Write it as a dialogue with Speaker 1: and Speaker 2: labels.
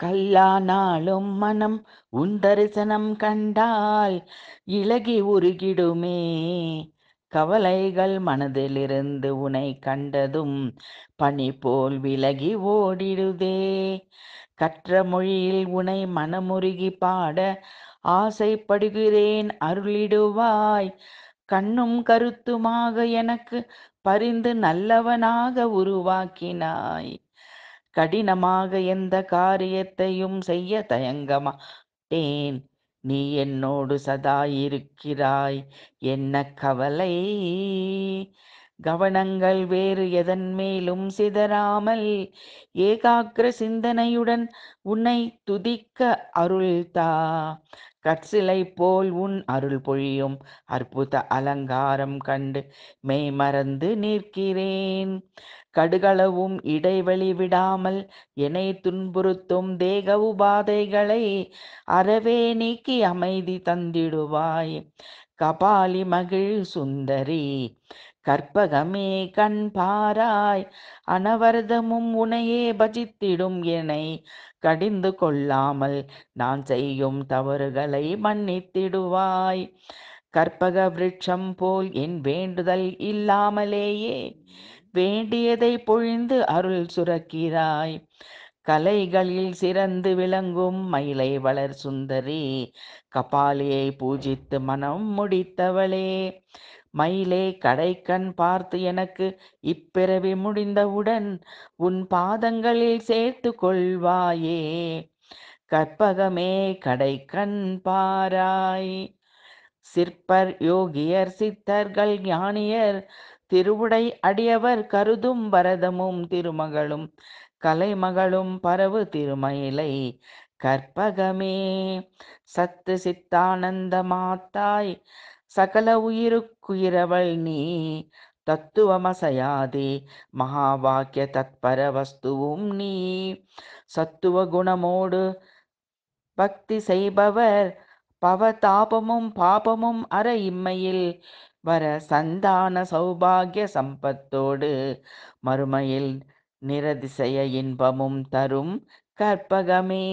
Speaker 1: கல்லானாலும் மனம் உன் தரிசனம் கண்டால் இலகி உருகிடுமே கவலைகள் மனதிலிருந்து உனை கண்டதும் பனி போல் விலகி ஓடிடுதே கற்ற மொழியில் உனை மனமுருகி பாட ஆசைப்படுகிறேன் அருளிடுவாய் கண்ணும் கருத்துமாக எனக்கு பரிந்து நல்லவனாக உருவாக்கினாய் கடினமாக எந்த காரியத்தையும் செய்ய தயங்கமாட்டேன் நீ என்னோடு சதா இருக்கிறாய் என்ன கவலை கவனங்கள் வேறு எதன் மேலும் சிதறாமல் ஏகாக்கிர சிந்தனையுடன் உன்னை துதிக்க அருள்தா கற்சிலை போல் உன் அருள் பொழியும் அற்புத அலங்காரம் கண்டு மெய் மறந்து நிற்கிறேன் கடுகளவும் இடைவெளி விடாமல் என்னை துன்புறுத்தும் தேக உபாதைகளை அறவே நீக்கி அமைதி தந்திடுவாய் கபாலி மகிழ் சுந்தரி கற்பகமே கண் பாராய் அனவரதமும் உனையே பஜித்திடும் என்னை கடிந்து கொள்ளாமல் நான் செய்யும் தவறுகளை மன்னித்திடுவாய் கற்பக விருட்சம் போல் என் வேண்டுதல் இல்லாமலேயே வேண்டியதை பொழிந்து அருள் சுரக்கிறாய் கலைகளில் சிறந்து விளங்கும் மயிலை வளர் சுந்தரி கபாலியை பூஜித்து மனம் முடித்தவளே மயிலே கடைக்கண் பார்த்து எனக்கு இப்பிறவி முடிந்தவுடன் உன் பாதங்களில் சேர்த்து கொள்வாயே கற்பகமே கடைக்கண் பாராய் சிற்பர் யோகியர் சித்தர்கள் ஞானியர் திருவுடை அடியவர் கருதும் வரதமும் திருமகளும் கலைமகளும் பரவு திருமயிலை கற்பகமே சத்து சித்தானந்த மாத்தாய் சகல உயிருக்குயிரவள் நீ தத்துவமசயாதே மகாவாக்கிய தத்பர வஸ்துவும் நீ சத்துவ குணமோடு பக்தி செய்பவர் பவதாபமும் பாபமும் அற இம்மையில் வர சந்தான சௌபாகிய சம்பத்தோடு மறுமையில் நிரதிசய இன்பமும் தரும் கற்பகமே